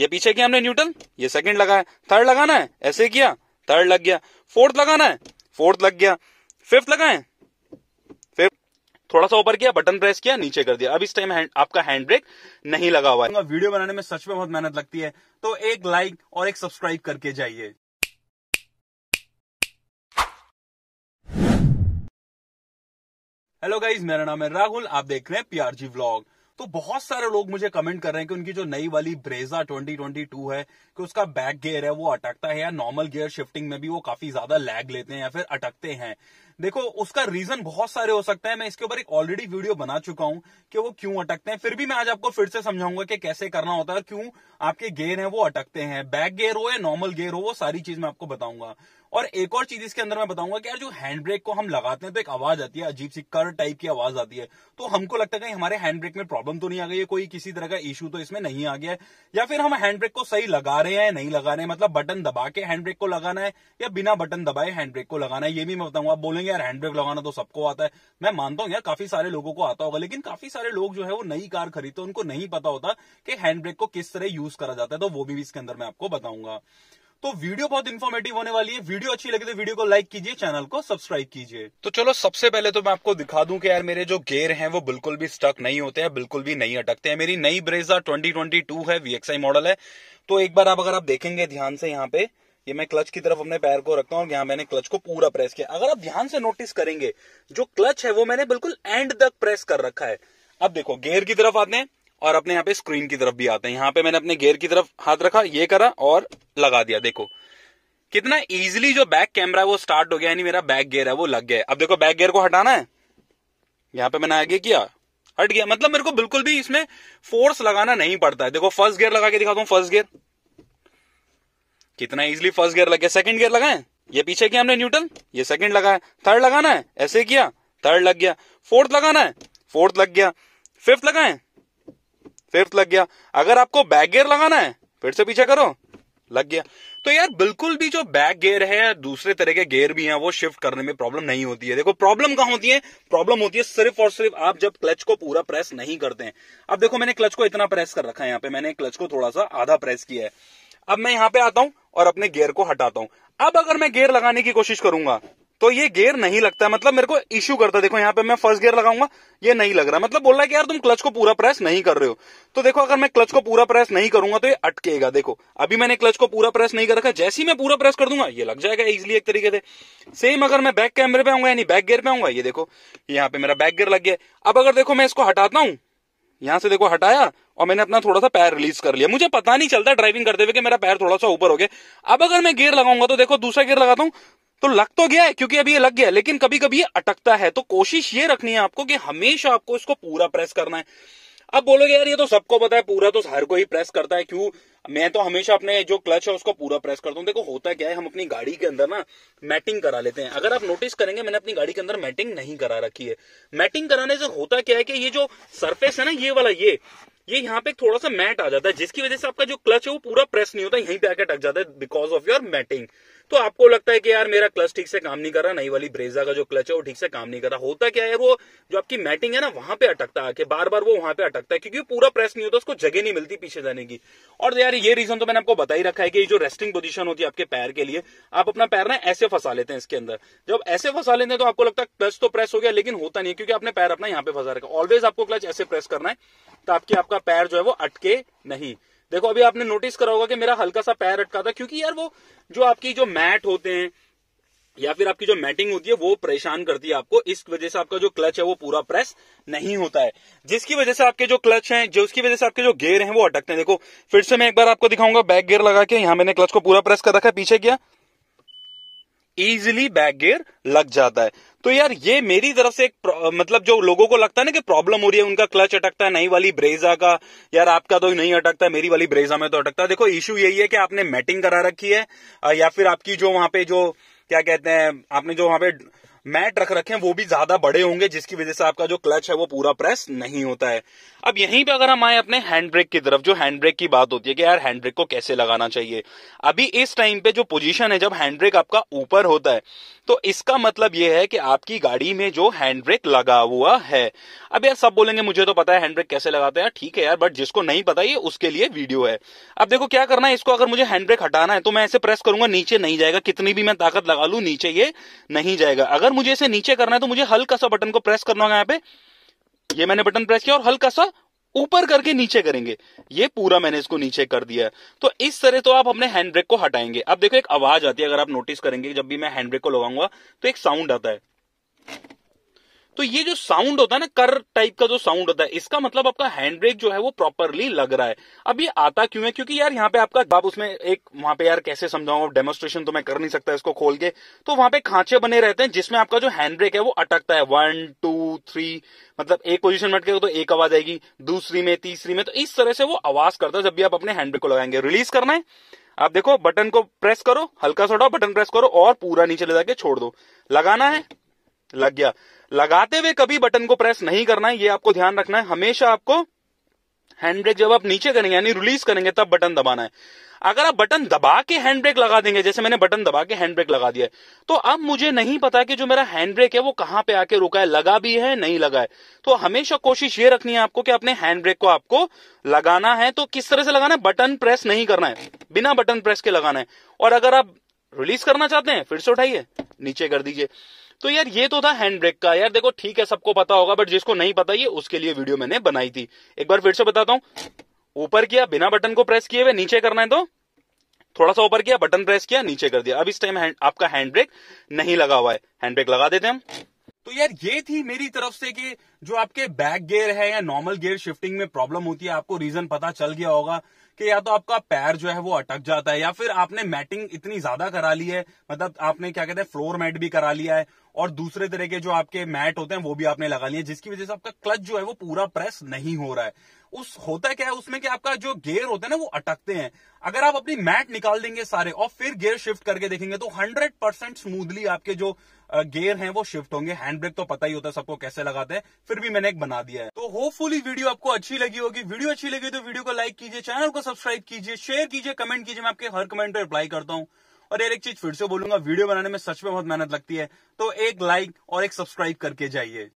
ये पीछे किया हमने न्यूटन ये सेकंड लगाया थर्ड लगाना है ऐसे किया थर्ड लग गया फोर्थ लगाना है फोर्थ लग गया फिफ्थ लगाए फिफ्थ थोड़ा सा ऊपर किया बटन प्रेस किया नीचे कर दिया अब इस टाइम हैंड, आपका हैंड ब्रेक नहीं लगा हुआ है वीडियो बनाने में सच में बहुत मेहनत लगती है तो एक लाइक और एक सब्सक्राइब करके जाइए हेलो गाइज मेरा नाम है राहुल आप देख रहे हैं पीआरजी व्लॉग तो बहुत सारे लोग मुझे कमेंट कर रहे हैं कि उनकी जो नई वाली ब्रेजा 2022 है कि उसका बैक गियर है वो अटकता है या नॉर्मल गियर शिफ्टिंग में भी वो काफी ज्यादा लैग लेते हैं या फिर अटकते हैं देखो उसका रीजन बहुत सारे हो सकते हैं मैं इसके ऊपर एक ऑलरेडी वीडियो बना चुका हूं कि वो क्यों अटकते हैं फिर भी मैं आज आपको फिर से समझाऊंगा कि कैसे करना होता है क्यों आपके गेयर है वो अटकते हैं बैक गेयर हो या नॉर्मल गेयर हो वो सारी चीज मैं आपको बताऊंगा और एक और चीज इसके अंदर मैं बताऊंगा कि यार जो हैंड ब्रेक को हम लगाते हैं तो एक आवाज आती है अजीब सी कर टाइप की आवाज आती है तो हमको लगता है कहीं हमारे हैंड ब्रेक में प्रॉब्लम तो नहीं आ गई है कोई किसी तरह का इशू तो इसमें नहीं आ गया है या फिर हम हैंड ब्रेक को सही लगा रहे हैं या नहीं लगा रहे हैं मतलब बटन दबा के हैंड ब्रेक को लगाना है या बिना बटन दबाए हैंड ब्रेक को लगाना है ये भी मैं बताऊंगा आप बोलेंगे यार हैंड ब्रेक लगाना तो सबको आता है मैं मानता हूँ यार काफी सारे लोगों को आता होगा लेकिन काफी सारे लोग जो है वो नई कार खरीदते उनको नहीं पता होता कि हैंड ब्रेक को किस तरह यूज करा जाता है तो वो भी इसके अंदर मैं आपको बताऊंगा तो वीडियो बहुत इन्फॉर्मेटिव होने वाली है वीडियो अच्छी लगी तो वीडियो को लाइक कीजिए चैनल को सब्सक्राइब कीजिए तो चलो सबसे पहले तो मैं आपको दिखा दूं कि यार मेरे जो गेयर हैं वो बिल्कुल भी स्टक नहीं होते हैं बिल्कुल भी नहीं अटकते हैं मेरी नई ब्रेजा टू है वीएक्सआई मॉडल है तो एक बार आप अगर आप देखेंगे ध्यान से यहाँ पे ये मैं क्लच की तरफ अपने पैर को रखता हूँ और यहाँ मैंने क्लच को पूरा प्रेस किया अगर आप ध्यान से नोटिस करेंगे जो क्लच है वो मैंने बिल्कुल एंड तक प्रेस कर रखा है अब देखो गेयर की तरफ आते हैं और अपने यहाँ पे स्क्रीन की तरफ भी आते हैं यहाँ पे मैंने अपने गेयर की तरफ हाथ रखा ये करा और लगा दिया देखो कितना इजिली जो बैक कैमरा है वो स्टार्ट हो गया यानी मेरा बैक गेयर है वो लग गया अब देखो बैक गेयर को हटाना है यहाँ पे मैंने आगे किया हट गया मतलब मेरे को बिल्कुल भी इसमें फोर्स लगाना नहीं पड़ता है देखो फर्स्ट गियर लगा के दिखाता हूँ फर्स्ट गियर कितना इजिली फर्स्ट गियर लग गया सेकंड गियर लगाए ये पीछे किया हमने न्यूटन ये सेकंड लगाया थर्ड लगाना है ऐसे किया थर्ड लग गया फोर्थ लगाना है फोर्थ लग गया फिफ्थ लगाए फिफ्थ लग गया अगर आपको बैक गेयर लगाना है फिर से पीछे करो लग गया तो यार बिल्कुल भी जो बैक गेयर है या दूसरे तरह के गेयर भी हैं वो शिफ्ट करने में प्रॉब्लम नहीं होती है देखो प्रॉब्लम कहाँ होती है प्रॉब्लम होती है सिर्फ और सिर्फ आप जब क्लच को पूरा प्रेस नहीं करते हैं अब देखो मैंने क्लच को इतना प्रेस कर रखा है यहाँ पे मैंने क्लच को थोड़ा सा आधा प्रेस किया है अब मैं यहाँ पे आता हूं और अपने गेयर को हटाता हूं अब अगर मैं गेयर लगाने की कोशिश करूंगा तो ये गेयर नहीं लगता है मतलब मेरे को इश्यू करता है देखो यहाँ पे मैं फर्स्ट गेयर लगाऊंगा ये नहीं लग रहा मतलब बोल रहा है कि यार तुम क्लच को पूरा प्रेस नहीं कर रहे हो तो देखो अगर मैं क्लच को पूरा प्रेस नहीं करूंगा तो ये अटकेगा देखो अभी मैंने क्लच को पूरा प्रेस नहीं कर रखा जैसी मैं पूरा प्रेस कर दूंगा ये लग जाएगा इजिली एक तरीके से सेम अगर मैं बैक कैमरे पे आऊंगा यानी बैक गेयर पे आऊंगा ये देखो यहाँ पे मेरा बैक गेयर लग गया अब अगर देखो मैं इसको हटाता हूँ यहां से देखो हटाया और मैंने अपना थोड़ा सा पैर रिलीज कर लिया मुझे पता नहीं चलता ड्राइविंग करते हुए कि मेरा पैर थोड़ा सा ऊपर हो गया अब अगर मैं गियर लगाऊंगा तो देखो दूसरा गियर लगाता हूँ तो लग तो गया है क्योंकि अभी ये लग गया है लेकिन कभी कभी ये अटकता है तो कोशिश ये रखनी है आपको कि हमेशा आपको इसको पूरा प्रेस करना है अब बोलोगे यार ये तो सबको पता है पूरा तो हर कोई प्रेस करता है क्यों मैं तो हमेशा अपने जो क्लच है उसको पूरा प्रेस करता हूँ देखो होता क्या है हम अपनी गाड़ी के अंदर ना मैटिंग करा लेते हैं अगर आप नोटिस करेंगे मैंने अपनी गाड़ी के अंदर मैटिंग नहीं करा रखी है मैटिंग कराने से होता क्या है कि ये जो सरफेस है ना ये वाला ये ये यहाँ पे थोड़ा सा मैट आ जाता है जिसकी वजह से आपका जो क्लच है वो पूरा प्रेस नहीं होता यहीं पे आके टक जाता है बिकॉज ऑफ योर मैटिंग तो आपको लगता है कि यार मेरा क्लच ठीक से काम नहीं कर रहा नई वाली ब्रेजा का जो क्लच है वो ठीक से काम नहीं कर रहा होता क्या है वो जो आपकी मैटिंग है ना वहां पे अटकता है कि बार बार वो वहां पे अटकता है क्योंकि पूरा प्रेस नहीं होता उसको जगह नहीं मिलती पीछे जाने की और यार ये रीजन तो मैंने आपको बता ही रखा है कि जो रेस्टिंग पोजिशन होती है आपके पैर के लिए आप अपना पैर ना ऐसे फंसा लेते हैं इसके अंदर जब ऐसे फंसा लेते हैं तो आपको लगता है क्लच तो प्रेस हो गया लेकिन होता नहीं क्योंकि आपने पैर अपना यहाँ पे फंसा रखा ऑलवेज आपको क्लच ऐसे प्रेस करना है ताकि तो आपका पैर जो है वो अटके नहीं देखो अभी आपने नोटिस करा होगा कि मेरा हल्का सा पैर अटका था क्योंकि यार वो जो आपकी जो मैट होते हैं या फिर आपकी जो मैटिंग होती है वो परेशान करती है आपको इस वजह से आपका जो क्लच है वो पूरा प्रेस नहीं होता है जिसकी वजह से आपके जो क्लच हैं जो उसकी वजह से आपके जो गेयर हैं वो अटकते हैं देखो फिर से मैं एक बार आपको दिखाऊंगा बैक गेयर लगा के यहां मैंने क्लच को पूरा प्रेस कर रखा है पीछे किया इजिली बैक गेयर लग जाता है तो यार ये मेरी तरफ से एक मतलब जो लोगों को लगता है ना कि प्रॉब्लम हो रही है उनका क्लच अटकता है नई वाली ब्रेजा का यार आपका तो नहीं अटकता मेरी वाली ब्रेजा में तो अटकता है देखो इश्यू यही है कि आपने मैटिंग करा रखी है या फिर आपकी जो वहां पे जो क्या कहते हैं आपने जो वहां पे मैट रख रखे हैं वो भी ज्यादा बड़े होंगे जिसकी वजह से आपका जो क्लच है वो पूरा प्रेस नहीं होता है अब यहीं पे अगर हम आए अपने हैंड ब्रेक की तरफ जो हैंड ब्रेक की बात होती है कि यार हैंड ब्रेक को कैसे लगाना चाहिए अभी इस टाइम पे जो पोजीशन है जब हैंड ब्रेक आपका ऊपर होता है तो इसका मतलब यह है कि आपकी गाड़ी में जो हैंड ब्रेक लगा हुआ है अब यार सब बोलेंगे मुझे तो पता है हैंड ब्रेक कैसे लगाते हैं ठीक है यार बट जिसको नहीं पता ये उसके लिए वीडियो है अब देखो क्या करना है इसको अगर मुझे हैंड ब्रेक हटाना है तो मैं ऐसे प्रेस करूंगा नीचे नहीं जाएगा कितनी भी मैं ताकत लगा लू नीचे ये नहीं जाएगा अगर मुझे इसे नीचे करना है तो मुझे हल्का सा बटन को प्रेस करना होगा यहाँ पे ये मैंने बटन प्रेस किया और हल्का सा ऊपर करके नीचे करेंगे ये पूरा मैंने इसको नीचे कर दिया है तो इस तरह तो आप अपने हैंड ब्रेक को हटाएंगे अब देखो एक आवाज आती है अगर आप नोटिस करेंगे जब भी मैं हैंड ब्रेक को लगाऊंगा तो एक साउंड आता है तो ये जो साउंड होता है ना कर टाइप का जो साउंड होता है इसका मतलब आपका हैंड ब्रेक जो है वो प्रॉपरली लग रहा है अब ये आता क्यों है क्योंकि यार यहाँ पे आपका बाप उसमें एक वहां पे यार कैसे समझाऊ डेमोस्ट्रेशन तो मैं कर नहीं सकता इसको खोल के तो वहां पे खांचे बने रहते हैं जिसमें आपका जो हैंड ब्रेक है वो अटकता है वन टू थ्री मतलब एक पोजिशन में अटके तो एक आवाज आएगी दूसरी में तीसरी में तो इस तरह से वो आवाज करता है जब भी आप अपने हैंड ब्रेक को लगाएंगे रिलीज करना है आप देखो बटन को प्रेस करो हल्का सा बटन प्रेस करो और पूरा नीचे ले जाके छोड़ दो लगाना है लग गया लगाते हुए कभी बटन को प्रेस नहीं करना है ये आपको ध्यान रखना है हमेशा आपको हैंड ब्रेक जब आप नीचे करेंगे यानी रिलीज करेंगे तब बटन दबाना है अगर आप बटन दबा के हैंड ब्रेक लगा देंगे जैसे मैंने बटन दबा के हैंड ब्रेक लगा दिया है तो अब मुझे नहीं पता कि जो मेरा हैंड ब्रेक है वो कहां पे आके रुका है लगा भी है नहीं लगा है तो हमेशा कोशिश ये रखनी है आपको कि अपने हैंड ब्रेक को आपको लगाना है तो किस तरह से लगाना है बटन प्रेस नहीं करना है बिना बटन प्रेस के लगाना है और अगर आप रिलीज करना चाहते हैं फिर से उठाइए नीचे कर दीजिए तो यार ये तो था हैंड ब्रेक का यार देखो ठीक है सबको पता होगा बट जिसको नहीं पता ये उसके लिए वीडियो मैंने बनाई थी एक बार फिर से बताता हूँ ऊपर किया बिना बटन को प्रेस किए हुए नीचे करना है तो थोड़ा सा ऊपर किया बटन प्रेस किया नीचे कर दिया अब इस टाइम आपका हैंड ब्रेक नहीं लगा हुआ है हैंड ब्रेक लगा देते हम तो यार ये थी मेरी तरफ से कि जो आपके बैक गेयर है या नॉर्मल गेयर शिफ्टिंग में प्रॉब्लम होती है आपको रीजन पता चल गया होगा कि या तो आपका पैर जो है वो अटक जाता है या फिर आपने मैटिंग इतनी ज्यादा करा ली है मतलब आपने क्या कहते हैं फ्लोर मैट भी करा लिया है और दूसरे तरह के जो आपके मैट होते हैं वो भी आपने लगा है जिसकी वजह से आपका क्लच जो है वो पूरा प्रेस नहीं हो रहा है उस होता क्या है उसमें कि आपका जो गेयर होता है ना वो अटकते हैं अगर आप अपनी मैट निकाल देंगे सारे और फिर गेयर शिफ्ट करके देखेंगे तो हंड्रेड परसेंट स्मूथली आपके जो गेयर हैं वो शिफ्ट होंगे हैंड ब्रेक तो पता ही होता है सबको कैसे लगाते हैं फिर भी मैंने एक बना दिया है तो होपफुली वीडियो आपको अच्छी लगी होगी वीडियो अच्छी लगी तो वीडियो को लाइक कीजिए चैनल को सब्सक्राइब कीजिए शेयर कीजिए कमेंट कीजिए मैं आपके हर कमेंट पर रिप्लाई करता हूँ और यार एक चीज फिर से बोलूंगा वीडियो बनाने में सच में बहुत मेहनत लगती है तो एक लाइक और एक सब्सक्राइब करके जाइए